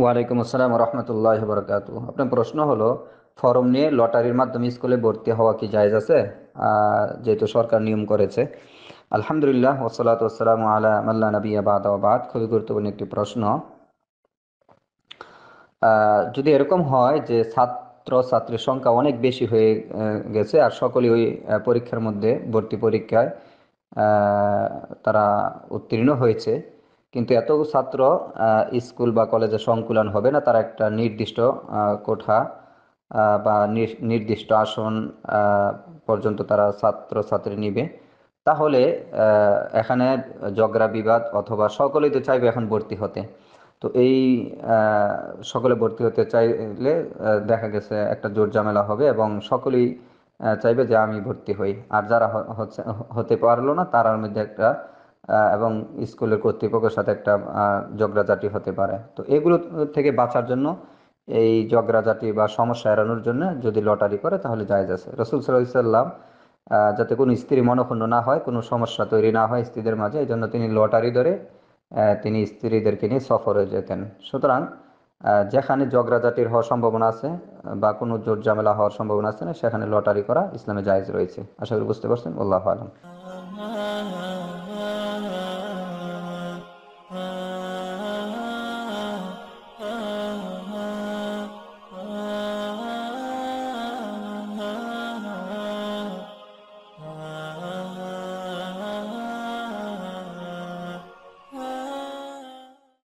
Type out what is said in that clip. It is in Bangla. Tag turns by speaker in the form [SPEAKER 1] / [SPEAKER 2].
[SPEAKER 1] ওয়ালাইকুম আসসালাম রহমতুল্লাহ বরকাত আপনার প্রশ্ন হলো ফর্ম নিয়ে লটারির মাধ্যমে স্কুলে ভর্তি হওয়া কি জায়জ আছে যেহেতু সরকার নিয়ম করেছে আলহামদুলিল্লাহ ওসলাত ওসালাম আলা মাল্লা নবী আবাদ আবাদ খুবই গুরুত্বপূর্ণ একটি প্রশ্ন যদি এরকম হয় যে ছাত্র ছাত্রীর সংখ্যা অনেক বেশি হয়ে গেছে আর সকলে ওই পরীক্ষার মধ্যে ভর্তি পরীক্ষায় তারা উত্তীর্ণ হয়েছে কিন্তু এত ছাত্র স্কুল বা কলেজে সংকুলন হবে না তারা একটা নির্দিষ্ট কোঠা বা নির্দিষ্ট আসন পর্যন্ত তারা ছাত্র ছাত্রী নিবে তাহলে এখানে জগরা বিবাদ অথবা সকলেই তো চাইবে এখন ভর্তি হতে তো এই সকলে ভর্তি হতে চাইলে দেখা গেছে একটা জোর ঝামেলা হবে এবং সকলেই চাইবে যে আমি ভর্তি হই আর যারা হচ্ছে হতে পারলো না তারার মধ্যে একটা এবং স্কুলের কর্তৃপক্ষের সাথে একটা জগরাজাটি হতে পারে তো এগুলো থেকে বাঁচার জন্য এই জগরাজাটি বা সমস্যা এড়ানোর জন্য যদি লটারি করে তাহলে যায় আছে রসুল সাল্লাম যাতে কোনো স্ত্রী মনক্ষুণ্ণ না হয় কোনো সমস্যা তৈরি না হয় স্ত্রীদের মাঝে এই জন্য তিনি লটারি ধরে তিনি স্ত্রীদেরকে নিয়ে সফরে যেতেন সুতরাং যেখানে জাতির হওয়ার সম্ভাবনা আছে বা কোনো জোর জামেলা হওয়ার সম্ভাবনা আছে না সেখানে লটারি করা ইসলামে জায়েজ রয়েছে আশা করি বুঝতে পারছেন আল্লাহ আলম